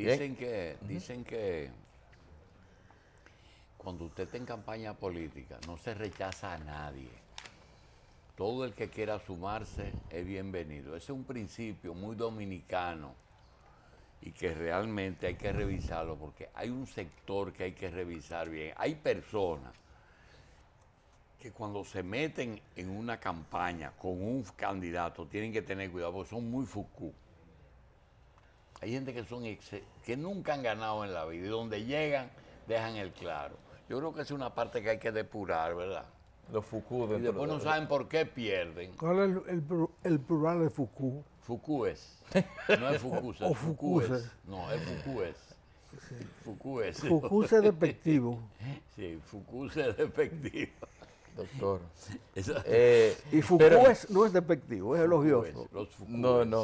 ¿Eh? Dicen que, que cuando usted está en campaña política, no se rechaza a nadie. Todo el que quiera sumarse es bienvenido. Ese es un principio muy dominicano y que realmente hay que revisarlo porque hay un sector que hay que revisar bien. Hay personas que cuando se meten en una campaña con un candidato tienen que tener cuidado porque son muy fucú. Hay gente que son que nunca han ganado en la vida y donde llegan dejan el claro. Yo creo que es una parte que hay que depurar, ¿verdad? Los Foucault. Y después no saben por qué pierden. ¿Cuál es el, plural de Foucault? Foucault es. No es Foucault. o Foucault No, es Foucault es. Sí. Foucault es. Foucault es despectivo. Sí, Foucault es despectivo doctor. Eh, y Foucault no es despectivo, es elogioso.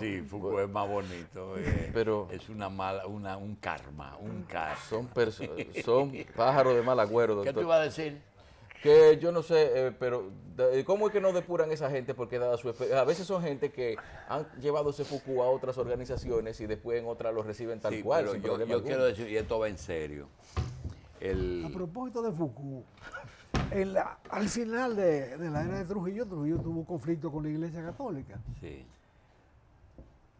Sí, Foucault es más bonito. Eh, pero es una mala, una, un karma, un karma. Son, son pájaros de mal acuerdo ¿Qué te iba a decir? Que yo no sé, eh, pero ¿cómo es que no depuran esa gente? Porque a veces son gente que han llevado ese Foucault a otras organizaciones y después en otras lo reciben tal cual. yo, quiero decir, y esto va en serio. El... A propósito de Foucault al final de, la era de Trujillo, Trujillo tuvo conflicto con la Iglesia Católica. Sí.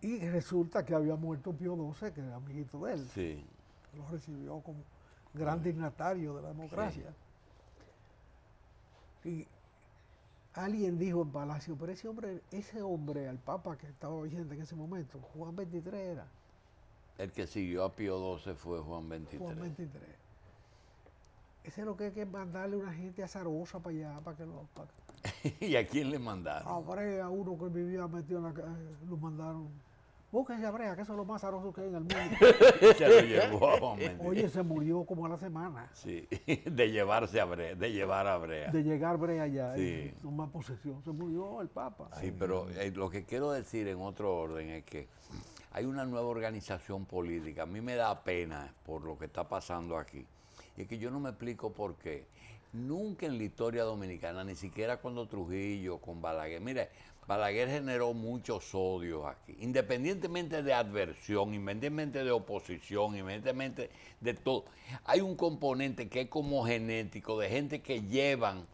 Y resulta que había muerto Pío XII, que era amiguito de él. Sí. Lo recibió como gran dignatario de la democracia. Y alguien dijo en Palacio, pero ese hombre, ese hombre, al Papa que estaba vigente en ese momento, Juan XXIII era. El que siguió a Pío XII fue Juan XXIII. Juan XXIII. Ese es lo que hay que mandarle a una gente azarosa para allá, para que lo. ¿Y a quién le mandaron? A Brea, uno que vivía metido en la calle, eh, lo mandaron. Búsquense a Brea, que eso es lo más azaroso que hay en el mundo. se lo llevó oh, Oye, se murió como a la semana. Sí, de llevarse a Brea, de llevar a Brea. De llegar Brea allá, sí. Eh, tomar posesión. Se murió el Papa. Sí, pero eh, lo que quiero decir en otro orden es que hay una nueva organización política. A mí me da pena por lo que está pasando aquí y es que yo no me explico por qué. Nunca en la historia dominicana, ni siquiera cuando Trujillo, con Balaguer. Mire, Balaguer generó muchos odios aquí. Independientemente de adversión, independientemente de oposición, independientemente de todo. Hay un componente que es como genético, de gente que llevan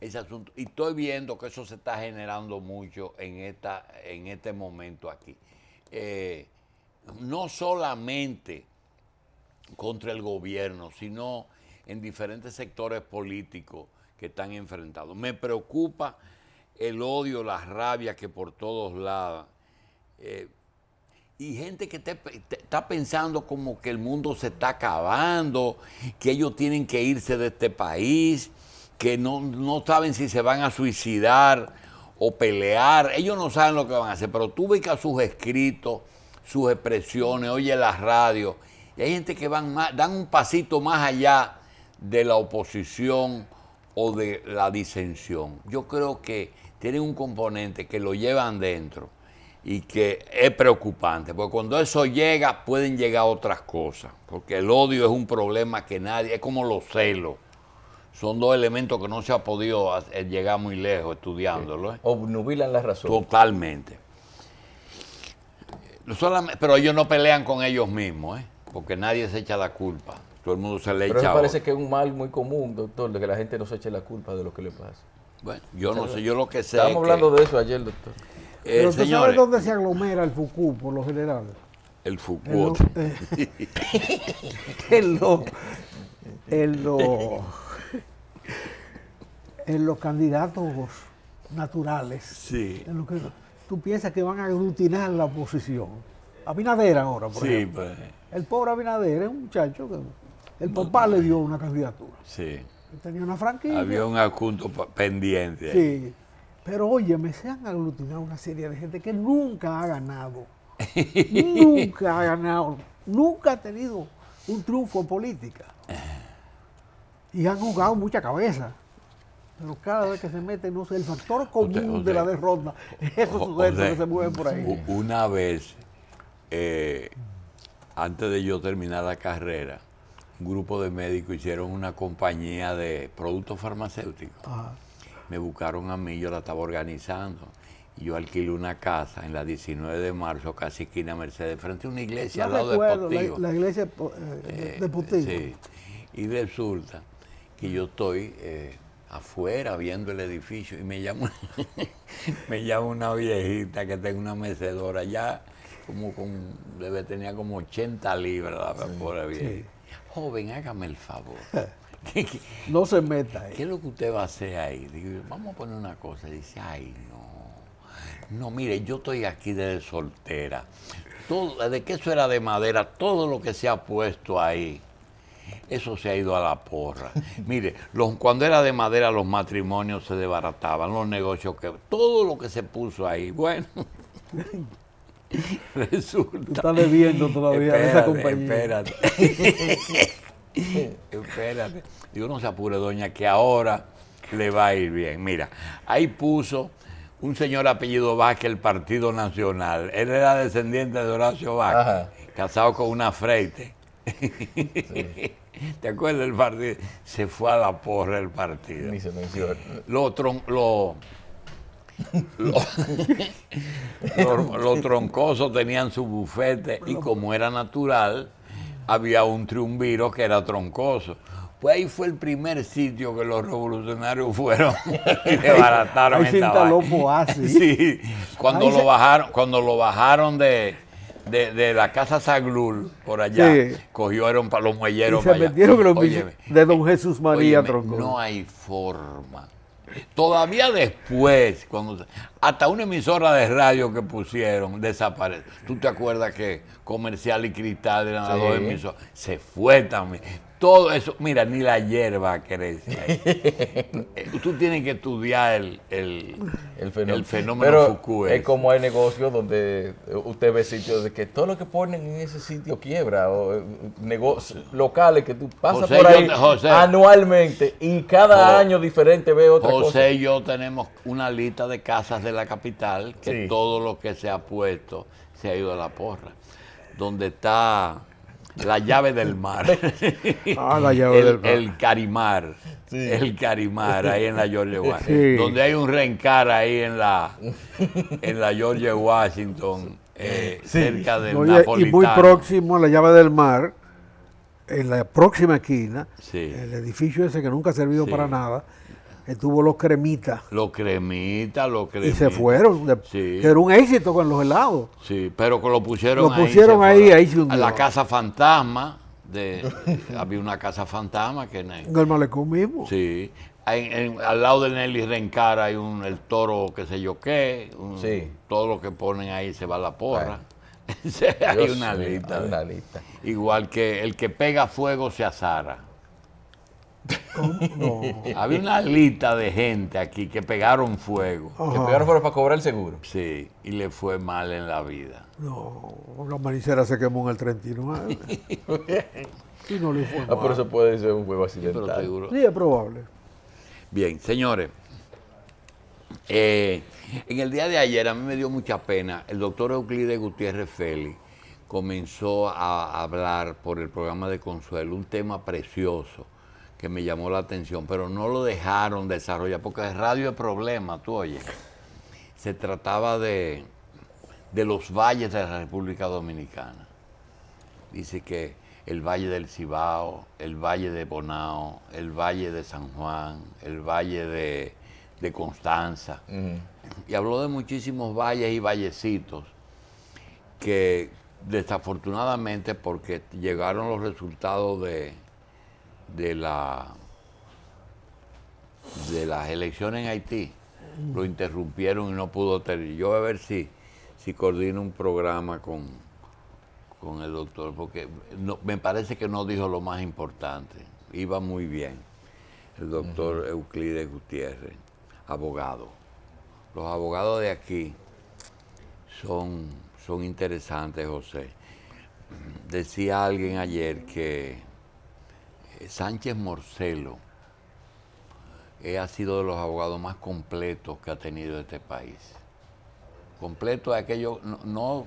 ese asunto. Y estoy viendo que eso se está generando mucho en, esta, en este momento aquí. Eh, no solamente contra el gobierno, sino en diferentes sectores políticos que están enfrentados. Me preocupa el odio, la rabia que por todos lados. Eh, y gente que está pensando como que el mundo se está acabando, que ellos tienen que irse de este país, que no, saben si se van a suicidar o pelear. Ellos no saben lo que van a hacer, pero tú ves sus escritos, sus expresiones, oye la radio hay gente que van más, dan un pasito más allá de la oposición o de la disensión. Yo creo que tienen un componente que lo llevan dentro y que es preocupante, porque cuando eso llega pueden llegar otras cosas, porque el odio es un problema que nadie, es como los celos. Son dos elementos que no se ha podido eh, llegar muy lejos estudiándolo. ¿eh? Obnubilan la razón. Totalmente. Pero ellos no pelean con ellos mismos. ¿eh? porque nadie se echa la culpa. Todo el mundo se le echa. Pero parece que es un mal muy común, doctor, de que la gente no se eche la culpa de lo que le pasa. Bueno, yo no sé, yo lo que sé. estamos hablando de eso ayer, doctor. Pero eh, señores, dónde se aglomera el FUCU por lo general? El FUCU. En, los eh. en, los en, los candidatos naturales. Sí. lo que tú piensas que van a aglutinar la oposición Abinadera ahora, por sí, pues. El pobre Abinader es un muchacho que el papá le dio una candidatura. Sí. Tenía una franquicia. Había un asunto pendiente. Sí. Pero oye, me se han aglutinado una serie de gente que nunca ha ganado. nunca ha ganado. Nunca ha tenido un triunfo en política. Y han jugado mucha cabeza. Pero cada vez que se mete no sé, el factor común de la derrota es esos que se mueven por ahí. Una vez eh, antes de yo terminar la carrera, un grupo de médicos hicieron una compañía de productos farmacéuticos. Me buscaron a mí, yo la estaba organizando. Yo alquilé una casa en la 19 de marzo, casi esquina Mercedes, frente a una iglesia de La, iglesia de eh, eh, Y resulta que yo estoy afuera viendo el edificio y me llama, me una viejita que tengo una mecedora. allá como con, tenía como 80 libras Joven, hágame el favor. no se meta ahí. ¿Qué es lo que usted va a hacer ahí? vamos a poner una cosa. Dice, ay, no. No, mire, yo estoy aquí desde soltera. Todo, de que eso era de madera, todo lo que se ha puesto ahí, eso se ha ido a la porra. Mire, los, cuando era de madera los matrimonios se desbarataban, los negocios que... Todo lo que se puso ahí, bueno. Resulta. bebiendo todavía espérate, Espérate. espérate. no se apure, doña, que ahora le va a ir bien. Mira, ahí puso un señor apellido Vázquez, el Partido Nacional. Él era descendiente de Horacio Vázquez, casado con una freite. ¿Te acuerdas del partido? Se fue a la porra el partido. Ni se Lo, lo los, troncosos tenían su bufete y como era natural, había un triunviro que era troncoso. Pues ahí fue el primer sitio que los revolucionarios fueron y desbarataron ahí esta así. Sí, cuando lo bajaron, cuando lo bajaron de, de, la casa Saglul, por allá, cogió cogieron para los muelleros. Y se metieron los de don Jesús María Troncoso. No hay forma Todavía después, cuando hasta una emisora de radio que pusieron desapareció. ¿Tú te acuerdas que Comercial y Cristal eran las dos emisoras? Se fue también. Todo eso, mira, ni la hierba crece. Ahí. Tú tienes que estudiar el, fenómeno, Es como hay negocios donde usted ve sitios de que todo lo que ponen en ese sitio quiebra, o eh, negocios locales que tú pasas por ahí anualmente y cada año diferente ve otra cosa. José y yo tenemos una lista de casas de la capital que todo lo que se ha puesto se ha ido a la porra. Donde está la llave del mar. Ah, el, Carimar. El Carimar, ahí en la George Washington. Donde hay un rencar ahí en la, en la George Washington, eh, cerca del Y muy próximo a la llave del mar, en la próxima esquina, el edificio ese que nunca ha servido para nada Estuvo los cremitas. Los cremitas, los cremitas. Y se fueron. era un éxito con los helados. Sí, pero que lo pusieron ahí. Lo pusieron ahí, ahí, la casa fantasma. De, había una casa fantasma que... En el, malecón mismo. Sí. al lado de Nelly Rencara hay un el toro que sé yo qué. sí. Todo lo que ponen ahí se va a la porra. hay una lista, una lista. Igual que el que pega fuego se azara. Había una lista de gente aquí que pegaron fuego. Que pegaron fuego para cobrar el seguro. Sí, y le fue mal en la vida. No, la maricera se quemó en el 39. y no le fue mal. Ah, pero eso puede ser un juego accidental. Sí, sí es probable. Bien, señores. Eh, en el día de ayer a mí me dio mucha pena. El doctor Euclides Gutiérrez Félix comenzó a hablar por el programa de Consuelo, un tema precioso que me llamó la atención, pero no lo dejaron desarrollar, porque es radio de problema, tú oyes. Se trataba de, de los valles de la República Dominicana. Dice que el Valle del Cibao, el Valle de Bonao, el Valle de San Juan, el Valle de, Constanza. Y habló de muchísimos valles y vallecitos que desafortunadamente porque llegaron los resultados de, de, la, de las elecciones en Haití lo interrumpieron y no pudo tener. Yo a ver si, si coordino un programa con, con el doctor, porque me parece que no dijo lo más importante. Iba muy bien el doctor Euclides Gutiérrez, abogado. Los abogados de aquí son, son interesantes, José. Decía alguien ayer que Sánchez Morcelo eh, ha sido de los abogados más completos que ha tenido este país. Completo de aquellos, no,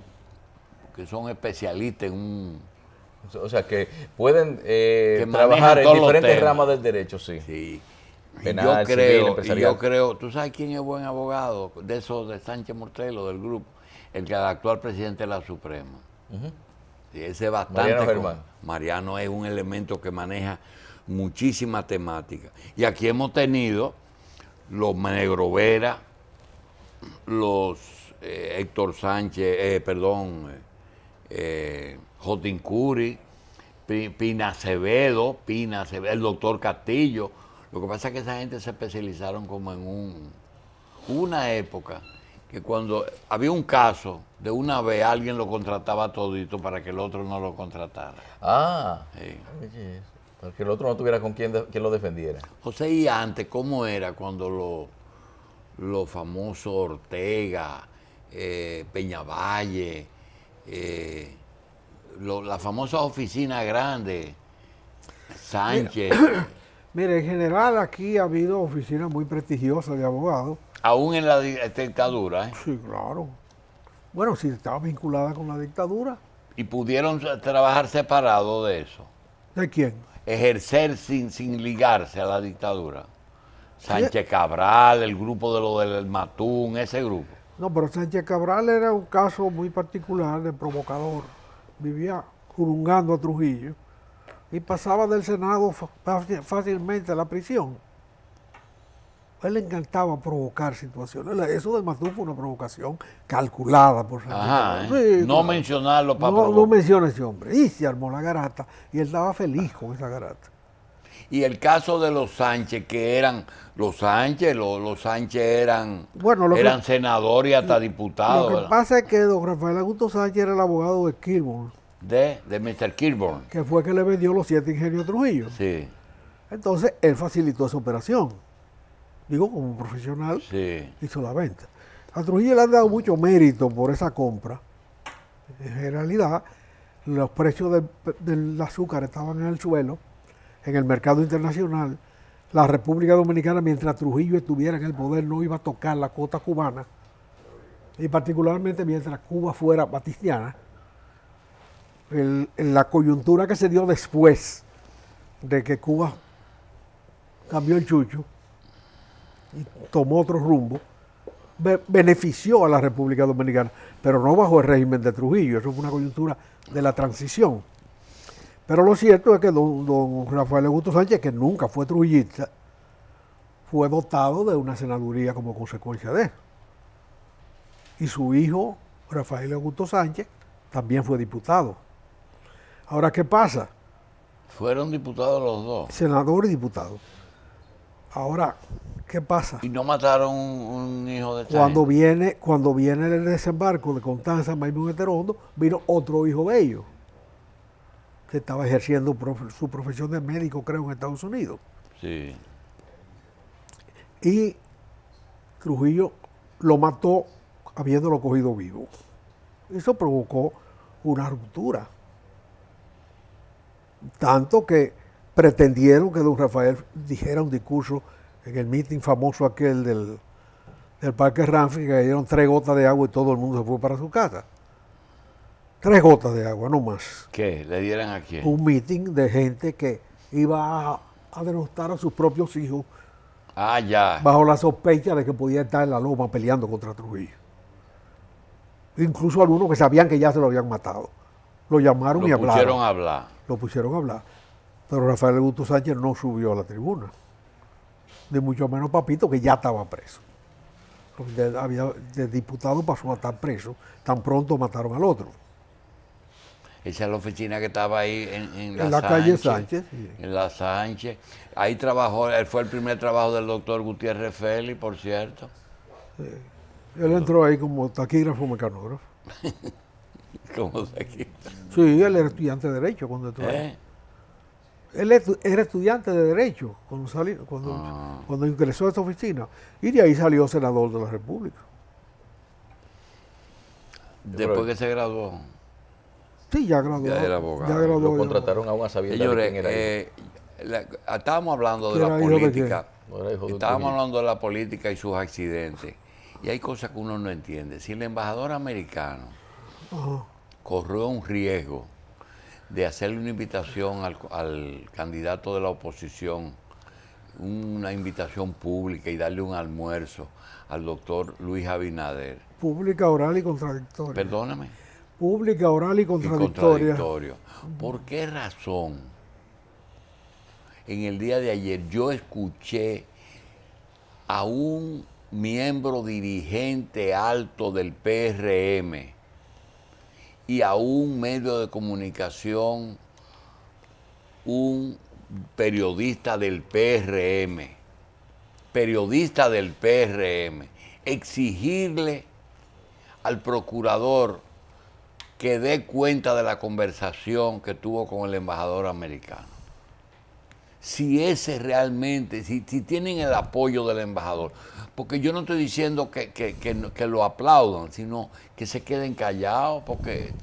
que son especialistas en un... O sea, que pueden eh, trabajar en diferentes ramas del derecho, sí. Sí. yo creo, yo creo, ¿tú sabes quién es buen abogado? De esos de Sánchez Morcelo, del grupo, el que actual presidente de la Suprema. Ese bastante. Mariano, es un elemento que maneja muchísima temática. Y aquí hemos tenido los Vera los eh, Héctor Sánchez, eh, perdón, eh, eh, Jotin Curi, Pina Acevedo, Pina el doctor Castillo. Lo que pasa es que esa gente se especializaron como en un, una época que cuando había un caso, de una vez alguien lo contrataba todito para que el otro no lo contratara. Ah, para que el otro no tuviera con quien lo defendiera. José, ¿y antes cómo era cuando los lo famoso Ortega, eh, Peñavalle, eh, la famosa oficina grande, Sánchez? Mire, en general aquí ha habido oficinas muy prestigiosas de abogados aún en la eh, dictadura. ¿eh? Sí, claro. Bueno, si estaba vinculada con la dictadura. ¿Y pudieron trabajar separado de eso? ¿De quién? Ejercer sin, sin ligarse a la dictadura. Sánchez Cabral, el grupo de lo del Matún, ese grupo. No, pero Sánchez Cabral era un caso muy particular de provocador. Vivía curungando a Trujillo y pasaba del Senado fácilmente a la prisión. A él le encantaba provocar situaciones. Eso de Matú fue una provocación calculada por Ajá, ¿eh? No mencionarlo para No, no menciona ese hombre. Y se armó la garata y él estaba feliz con esa garata. Y el caso de los Sánchez, que eran los Sánchez, los, Sánchez eran, bueno, eran senadores y hasta diputados. Lo que pasa es que don Rafael Augusto Sánchez era el abogado de Kilburn. De, de Mr. Kilburn. Que fue el que le vendió los siete ingenios Trujillo. Sí. Entonces él facilitó esa operación digo como profesional, hizo la venta. A Trujillo le han dado mucho mérito por esa compra. En realidad, los precios del, azúcar estaban en el suelo, en el mercado internacional. La República Dominicana, mientras Trujillo estuviera en el poder, no iba a tocar la cuota cubana. Y particularmente mientras Cuba fuera batistiana. la coyuntura que se dio después de que Cuba cambió el chucho, y tomó otro rumbo, benefició a la República Dominicana, pero no bajo el régimen de Trujillo, eso fue una coyuntura de la transición. Pero lo cierto es que don, Rafael Augusto Sánchez, que nunca fue trujillista, fue dotado de una senaduría como consecuencia de eso. Y su hijo, Rafael Augusto Sánchez, también fue diputado. Ahora, ¿qué pasa? Fueron diputados los dos. Senador y diputado. Ahora, ¿Qué pasa? Y no mataron un, hijo de cuando viene Cuando viene el desembarco de Constanza Maimón Heterondo, vino otro hijo de ellos, que estaba ejerciendo su profesión de médico, creo, en Estados Unidos. Sí. Y Trujillo lo mató habiéndolo cogido vivo. Eso provocó una ruptura. Tanto que pretendieron que don Rafael dijera un discurso en el meeting famoso aquel del, Parque Ramfi, que dieron tres gotas de agua y todo el mundo se fue para su casa. Tres gotas de agua, no más. ¿Qué? ¿Le dieran a quién? Un meeting de gente que iba a, denostar a sus propios hijos. Ah, ya. Bajo la sospecha de que podía estar en la loma peleando contra Trujillo. Incluso algunos que sabían que ya se lo habían matado. Lo llamaron y hablaron. Lo pusieron a hablar. Lo pusieron a hablar. Pero Rafael Augusto Sánchez no subió a la tribuna ni mucho menos Papito, que ya estaba preso. De, había, de diputado pasó a estar preso, tan pronto mataron al otro. Esa es la oficina que estaba ahí en, la, calle Sánchez. En la Sánchez. Ahí trabajó, él fue el primer trabajo del doctor Gutiérrez Félix, por cierto. Él entró ahí como taquígrafo mecanógrafo. como taquígrafo. Sí, él era estudiante de Derecho cuando entró ¿Eh? Él era estudiante de Derecho cuando, ah. cuando, ingresó a esta oficina y de ahí salió senador de la República. Después que se graduó. Sí, ya graduó. Ya era abogado. Lo contrataron a sabiendas Señores, de eh, ah, estábamos hablando de la política. estábamos hablando de la política y sus accidentes. Y hay cosas que uno no entiende. Si el embajador americano corrió un riesgo de hacerle una invitación al, candidato de la oposición, una invitación pública y darle un almuerzo al doctor Luis Abinader. Pública, oral y contradictoria. Perdóname. Pública, oral y contradictoria. contradictorio. ¿Por qué razón? En el día de ayer yo escuché a un miembro dirigente alto del PRM y a un medio de comunicación, un periodista del PRM, periodista del PRM, exigirle al procurador que dé cuenta de la conversación que tuvo con el embajador americano si ese realmente, si, tienen el apoyo del embajador. Porque yo no estoy diciendo que, lo aplaudan, sino que se queden callados, porque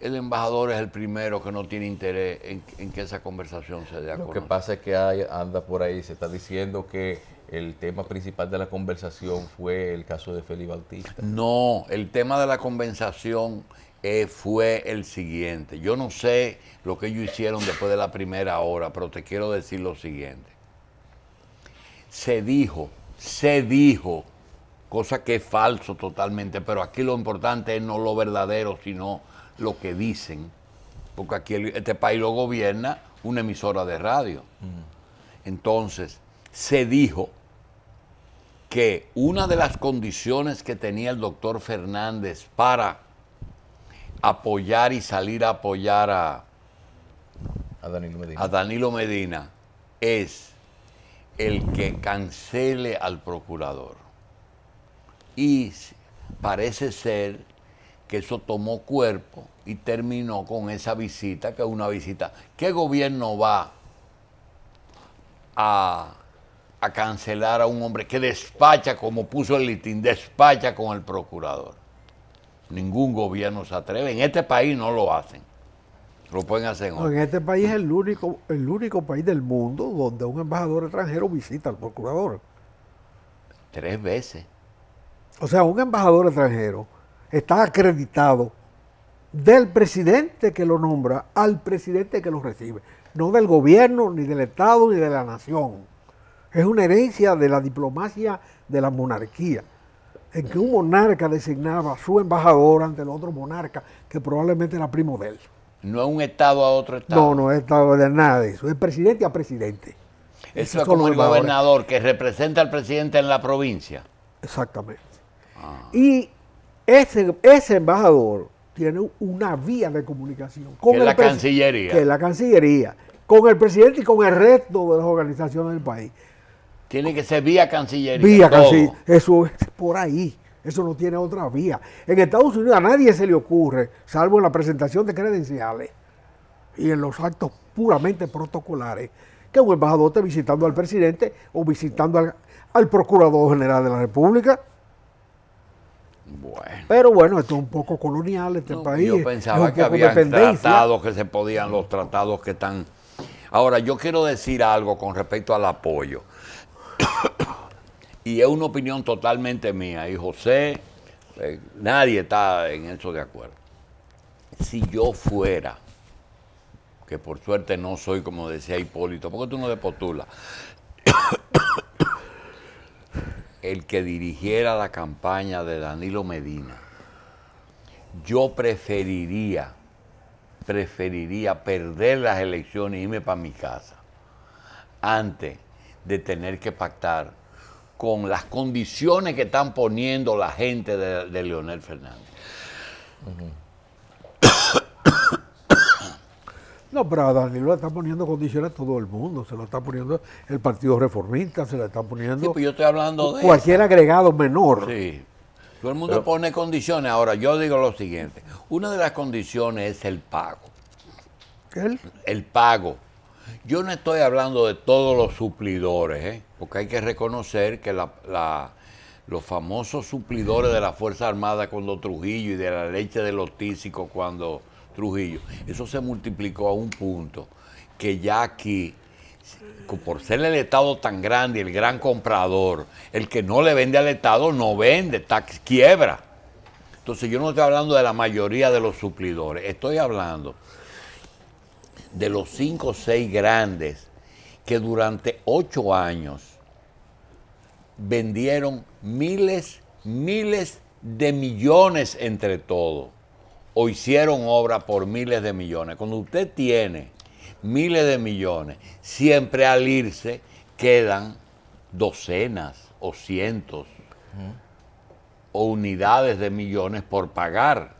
el embajador es el primero que no tiene interés en, que esa conversación se dé a Lo que pasa es que anda por ahí, se está diciendo que el tema principal de la conversación fue el caso de Félix Bautista. No, el tema de la conversación eh, fue el siguiente. Yo no sé lo que ellos hicieron después de la primera hora, pero te quiero decir lo siguiente. Se dijo, se dijo, cosa que es falso totalmente, pero aquí lo importante es no lo verdadero, sino lo que dicen, porque aquí este país lo gobierna una emisora de radio. Mm. Entonces, se dijo que una de las condiciones que tenía el doctor Fernández para apoyar y salir a apoyar a, Danilo, Medina. es el que cancele al procurador. Y parece ser que eso tomó cuerpo y terminó con esa visita, que es una visita. ¿Qué gobierno va a, a cancelar a un hombre que despacha, como puso el litín, despacha con el procurador? Ningún gobierno se atreve. En este país no lo hacen. Lo pueden hacer en otro. En este país es el único, el único país del mundo donde un embajador extranjero visita al procurador. Tres veces. O sea, un embajador extranjero está acreditado del presidente que lo nombra al presidente que lo recibe. No del gobierno, ni del Estado, ni de la nación. Es una herencia de la diplomacia de la monarquía en que un monarca designaba a su embajador ante el otro monarca, que probablemente era primo de él. No es un estado a otro estado. No, no es estado de de Eso es presidente a presidente. Eso, es como el gobernador que representa al presidente en la provincia. Exactamente. Ah. Y ese, ese embajador tiene una vía de comunicación con que la Cancillería. Que la Cancillería, con el presidente y con el resto de las organizaciones del país. Tiene que ser vía Cancillería. Vía Cancillería. Eso es por ahí. Eso no tiene otra vía. En Estados Unidos a nadie se le ocurre, salvo en la presentación de credenciales y en los actos puramente protocolares, que un embajador esté visitando al presidente o visitando al, procurador general de la República. Bueno. Pero bueno, esto es un poco colonial este país. Yo pensaba que había tratados que se podían, los tratados que están. Ahora, yo quiero decir algo con respecto al apoyo. Y es una opinión totalmente mía. Y José, eh, nadie está en eso de acuerdo. Si yo fuera, que por suerte no soy como decía Hipólito, porque tú no te postulas, el que dirigiera la campaña de Danilo Medina, yo preferiría, preferiría perder las elecciones y irme para mi casa antes de tener que pactar con las condiciones que están poniendo la gente de, Leonel Fernández. No, pero a Danilo le está poniendo condiciones a todo el mundo. Se lo está poniendo el Partido Reformista, se lo está poniendo. Pues yo estoy hablando Cualquier agregado menor. Sí. Todo el mundo pone condiciones. Ahora, yo digo lo siguiente: una de las condiciones es el pago. ¿El? El pago. Yo no estoy hablando de todos los suplidores, ¿eh? porque hay que reconocer que los famosos suplidores de la Fuerza Armada cuando Trujillo y de la leche de los tísicos cuando Trujillo, eso se multiplicó a un punto que ya aquí, por ser el Estado tan grande, el gran comprador, el que no le vende al Estado no vende, está, quiebra. Entonces yo no estoy hablando de la mayoría de los suplidores, estoy hablando de los cinco o seis grandes que durante ocho años vendieron miles, miles de millones entre todos, o hicieron obra por miles de millones. Cuando usted tiene miles de millones, siempre al irse quedan docenas o cientos o unidades de millones por pagar.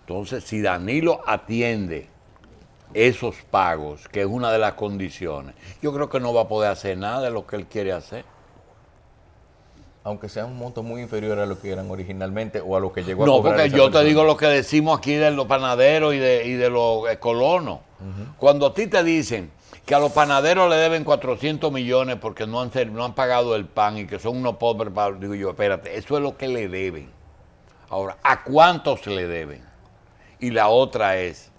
Entonces, si Danilo atiende esos pagos, que es una de las condiciones, yo creo que no va a poder hacer nada de lo que él quiere hacer. Aunque sea un monto muy inferior a lo que eran originalmente o a lo que llegó a No, porque yo te digo lo que decimos aquí de los panaderos y de, los eh, colonos. Cuando a ti te dicen que a los panaderos le deben 400 millones porque no han, no han pagado el pan y que son unos pobres, digo yo, espérate, eso es lo que le deben. Ahora, ¿a cuántos le deben? Y la otra es,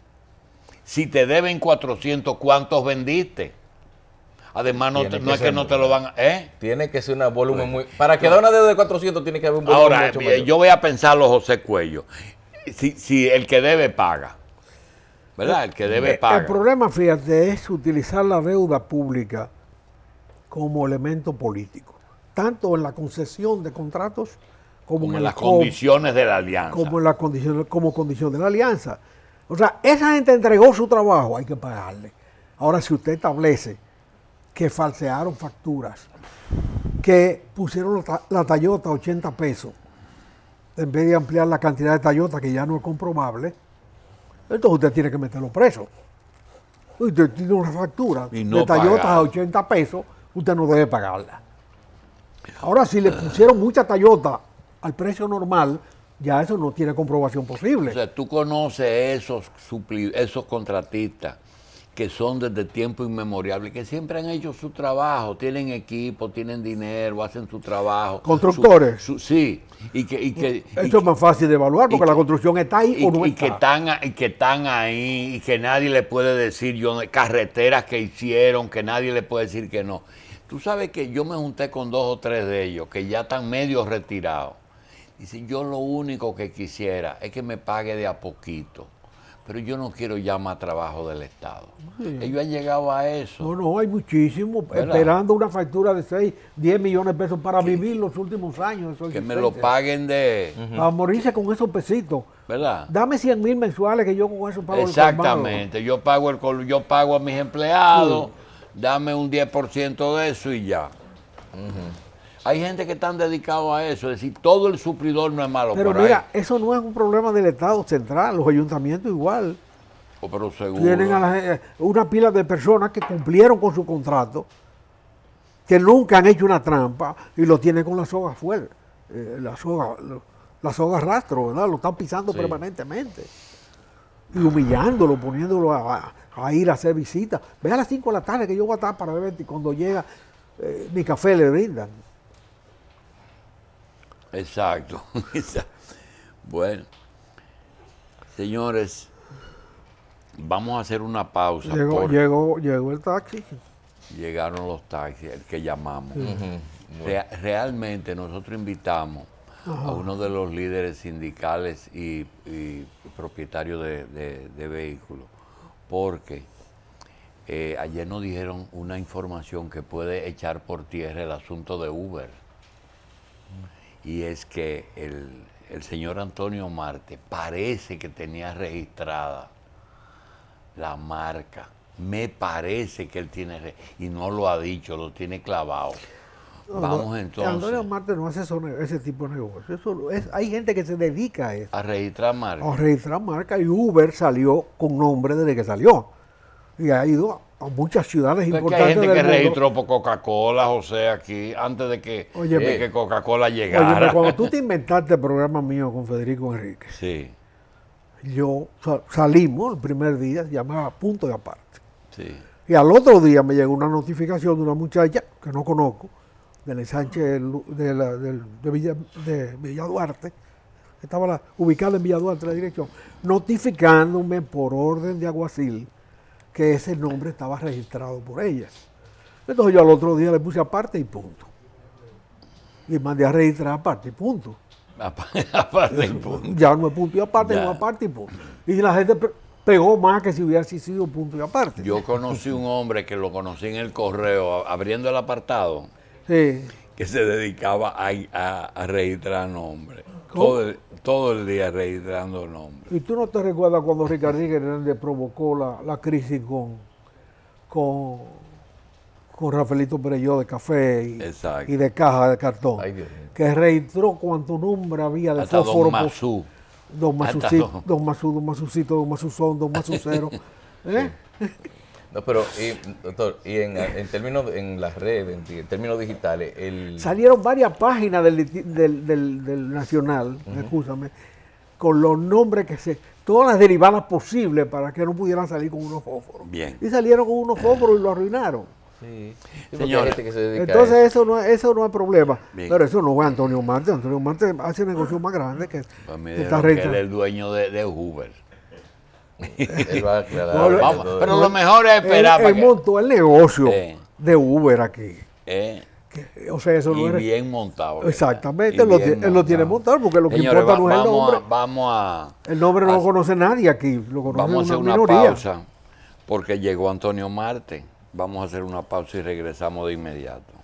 si te deben 400, ¿cuántos vendiste? Además, no, es que no te lo van a... ¿eh? Tiene que ser un volumen pues, muy... Para que da una deuda de 400 tiene que haber un volumen Ahora, mucho eh, mayor. yo voy a pensarlo, José Cuello. Si, si el que debe paga, ¿verdad? El que debe eh, paga. El problema, fíjate, es utilizar la deuda pública como elemento político, tanto en la concesión de contratos como, en, las condiciones de la alianza. Como en las condiciones, como condición de la alianza. O sea, esa gente entregó su trabajo, hay que pagarle. Ahora, si usted establece que falsearon facturas, que pusieron la, Toyota a 80 pesos, en vez de ampliar la cantidad de Toyota, que ya no es comprobable, entonces usted tiene que meterlo preso. Usted tiene una factura de Toyota a 80 pesos, usted no debe pagarla. Ahora, si le pusieron mucha Toyota al precio normal, ya eso no tiene comprobación posible. O sea, tú conoces esos, esos contratistas que son desde tiempo inmemorial, que siempre han hecho su trabajo, tienen equipo, tienen dinero, hacen su trabajo. ¿Constructores? sí, y que... Eso es más fácil de evaluar porque la construcción está ahí y, o no está. Que están, y que están ahí y que nadie le puede decir, yo, carreteras que hicieron, que nadie le puede decir que no. Tú sabes que yo me junté con dos o tres de ellos que ya están medio retirados yo lo único que quisiera es que me pague de a poquito, pero yo no quiero ya más trabajo del Estado. Ellos han llegado a eso. No, no, hay muchísimo, esperando una factura de 6, 10 millones de pesos para vivir los últimos años. que me lo paguen de... A morirse con esos pesitos. ¿Verdad? Dame 100 mil mensuales que yo con eso pago Exactamente, yo pago, el, yo pago a mis empleados, dame un 10% de eso y ya. Uh hay gente que están dedicado a eso, es decir, todo el suplidor no es malo. Pero mira, eso no es un problema del Estado central, los ayuntamientos igual. Oh, pero seguro. Tienen a eh, una pila de personas que cumplieron con su contrato, que nunca han hecho una trampa y lo tienen con la soga fuera, eh, la soga, rastro, ¿verdad? Lo están pisando permanentemente y humillándolo, poniéndolo a, ir a hacer visitas. Ve a las 5 de la tarde que yo voy a estar para ver cuando llega eh, mi café le brindan. Exacto. bueno, señores, vamos a hacer una pausa. Llegó, llegó, llegó el taxi. Llegaron los taxis, el que llamamos. realmente nosotros invitamos a uno de los líderes sindicales y, propietarios de, vehículos, porque eh, ayer nos dijeron una información que puede echar por tierra el asunto de Uber y es que el, señor Antonio Marte parece que tenía registrada la marca. Me parece que él tiene, y no lo ha dicho, lo tiene clavado. Vamos entonces. Antonio Marte no hace ese tipo de negocio. es, hay gente que se dedica a eso. A registrar marca. A registrar marca y Uber salió con nombre desde que salió y ha ido a muchas ciudades importantes. Hay gente que registró por Coca-Cola, José, aquí, antes de que, Coca-Cola llegara. cuando tú te inventaste el programa mío con Federico Enrique, sí. yo salimos el primer día, llamaba punto de aparte. Y al otro día me llegó una notificación de una muchacha que no conozco, del de, la, de, de, Villa, Duarte, estaba ubicada en Villa Duarte, la dirección, notificándome por orden de Aguasil que ese nombre estaba registrado por ellas. Entonces yo al otro día le puse aparte y punto. Y mandé a registrar aparte y punto. aparte y punto. Ya no es punto y aparte, no aparte y punto. Y la gente pegó más que si hubiese sido punto y aparte. Yo conocí un hombre que lo conocí en el correo, abriendo el apartado, que se dedicaba a registrar nombres. Todo el, todo el día reiterando nombres. ¿Y tú no te recuerdas cuando Ricardo Hernández provocó la, la crisis con, con, con Rafaelito Perelló de café y, de caja de cartón? que reiteró cuánto nombre había de Hasta fósforo. Don Masú. Don Masucito, don Masú, don Masucito, don Masuzón don Masucero. ¿Eh? pero, doctor, y en, términos, en las redes, en, términos digitales, Salieron varias páginas del, del, Nacional, con los nombres que se... Todas las derivadas posibles para que no pudieran salir con unos fósforos. Bien. Y salieron con unos fósforos y lo arruinaron. Sí. entonces eso no, eso no es problema. Pero eso no es Antonio Marte. Antonio Marte hace negocio más grande que, pues que el dueño de, de Uber pero lo mejor es esperar. Él, montó el negocio de Uber aquí. Eh. o sea, eso y bien montado. Exactamente, él, lo, tiene montado porque lo que importa no es el nombre. vamos a. El nombre no lo conoce nadie aquí. Lo vamos a hacer una pausa porque llegó Antonio Marte. Vamos a hacer una pausa y regresamos de inmediato.